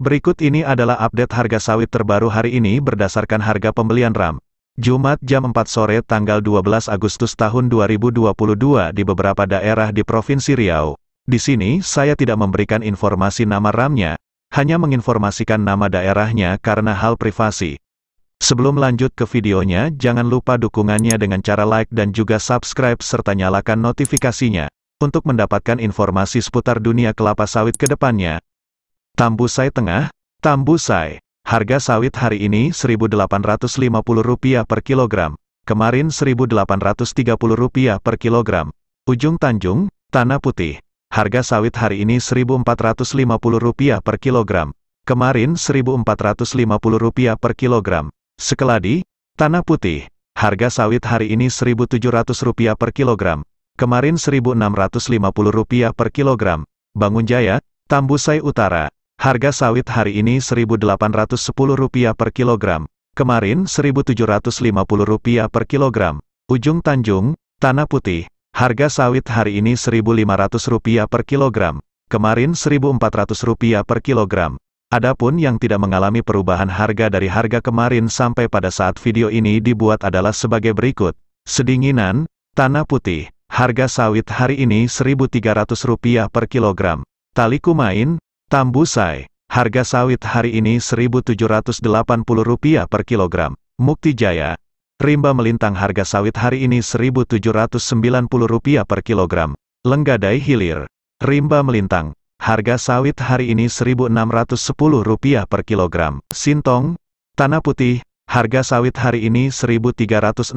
Berikut ini adalah update harga sawit terbaru hari ini berdasarkan harga pembelian RAM. Jumat jam 4 sore tanggal 12 Agustus tahun 2022 di beberapa daerah di Provinsi Riau. Di sini, saya tidak memberikan informasi nama RAM-nya, hanya menginformasikan nama daerahnya karena hal privasi. Sebelum lanjut ke videonya, jangan lupa dukungannya dengan cara like dan juga subscribe serta nyalakan notifikasinya, untuk mendapatkan informasi seputar dunia kelapa sawit ke depannya. Tambusai Tengah, Tambusai. Harga sawit hari ini Rp1.850 per kilogram, kemarin Rp1.830 per kilogram. Ujung Tanjung, Tanah Putih. Harga sawit hari ini Rp1.450 per kilogram, kemarin Rp1.450 per kilogram. Sekeladi, tanah putih, harga sawit hari ini Rp1.700 per kilogram, kemarin Rp1.650 per kilogram. Bangun Jaya, Tambusai Utara, harga sawit hari ini Rp1.810 per kilogram, kemarin Rp1.750 per kilogram. Ujung Tanjung, Tanah Putih, harga sawit hari ini Rp1.500 per kilogram, kemarin Rp1.400 per kilogram. Adapun yang tidak mengalami perubahan harga dari harga kemarin sampai pada saat video ini dibuat adalah sebagai berikut. Sedinginan, tanah putih, harga sawit hari ini Rp1.300 per kilogram. Tali kumain, tambusai, harga sawit hari ini Rp1.780 per kilogram. Mukti Jaya, rimba melintang harga sawit hari ini Rp1.790 per kilogram. Lenggadai hilir, rimba melintang, Harga sawit hari ini Rp1.610 per kilogram. Sintong, tanah putih, harga sawit hari ini Rp1.360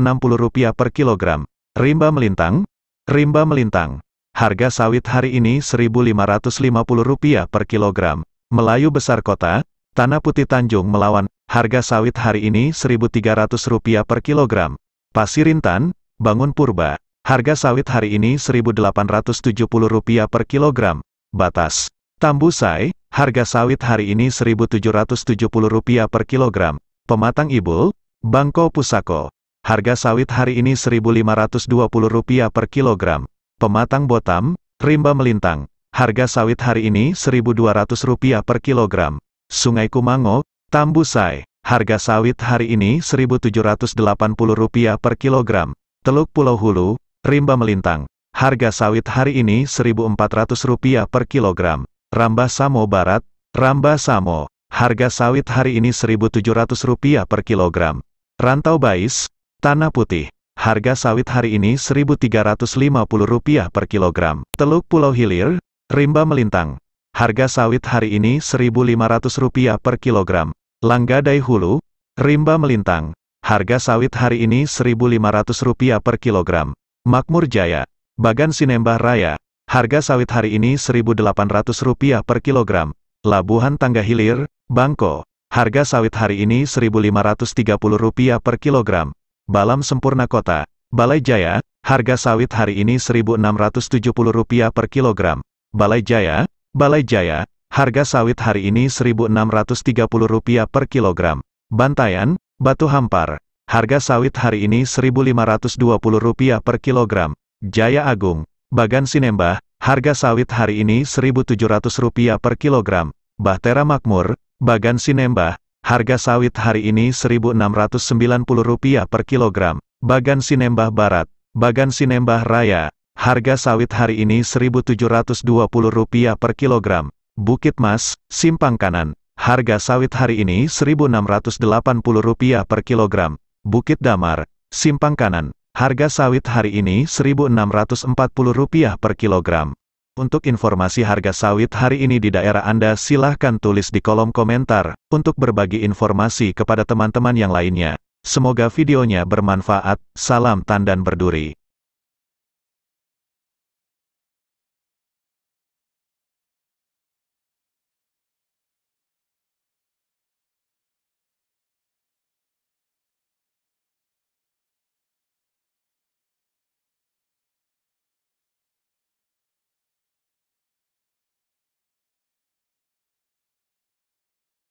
per kilogram. Rimba melintang, rimba melintang. Harga sawit hari ini Rp1.550 per kilogram. Melayu besar kota, tanah putih Tanjung Melawan, harga sawit hari ini Rp1.300 per kilogram. Pasirintan, bangun purba, harga sawit hari ini Rp1.870 per kilogram. Batas. Tambusai, harga sawit hari ini Rp1.770 per kilogram. Pematang ibul, bangko pusako. Harga sawit hari ini Rp1.520 per kilogram. Pematang botam, rimba melintang. Harga sawit hari ini Rp1.200 per kilogram. Sungai Kumango, Tambusai. Harga sawit hari ini Rp1.780 per kilogram. Teluk Pulau Hulu, rimba melintang. Harga sawit hari ini Rp1.400 per kilogram. Ramba Samo Barat, Ramba Samo. Harga sawit hari ini Rp1.700 per kilogram. Rantau Bais, Tanah Putih. Harga sawit hari ini Rp1.350 per kilogram. Teluk Pulau Hilir, Rimba Melintang. Harga sawit hari ini Rp1.500 per kilogram. Langgadai Hulu, Rimba Melintang. Harga sawit hari ini Rp1.500 per kilogram. Makmur Jaya. Bagan Sinembah Raya, harga sawit hari ini Rp1.800 per kilogram. Labuhan Tangga Hilir, Bangko, harga sawit hari ini Rp1.530 per kilogram. Balam Sempurna Kota, Balai Jaya, harga sawit hari ini Rp1.670 per kilogram. Balai Jaya, Balai Jaya, harga sawit hari ini Rp1.630 per kilogram. Bantayan, Batu Hampar, harga sawit hari ini Rp1.520 per kilogram. Jaya Agung, Bagan Sinembah, harga sawit hari ini Rp1.700 per kilogram, Bahtera Makmur, Bagan Sinembah, harga sawit hari ini Rp1.690 per kilogram, Bagan Sinembah Barat, Bagan Sinembah Raya, harga sawit hari ini Rp1.720 per kilogram, Bukit Mas, Simpang Kanan, harga sawit hari ini Rp1.680 per kilogram, Bukit Damar, Simpang Kanan, Harga sawit hari ini Rp1.640 per kilogram. Untuk informasi harga sawit hari ini di daerah Anda silahkan tulis di kolom komentar, untuk berbagi informasi kepada teman-teman yang lainnya. Semoga videonya bermanfaat, salam tandan berduri.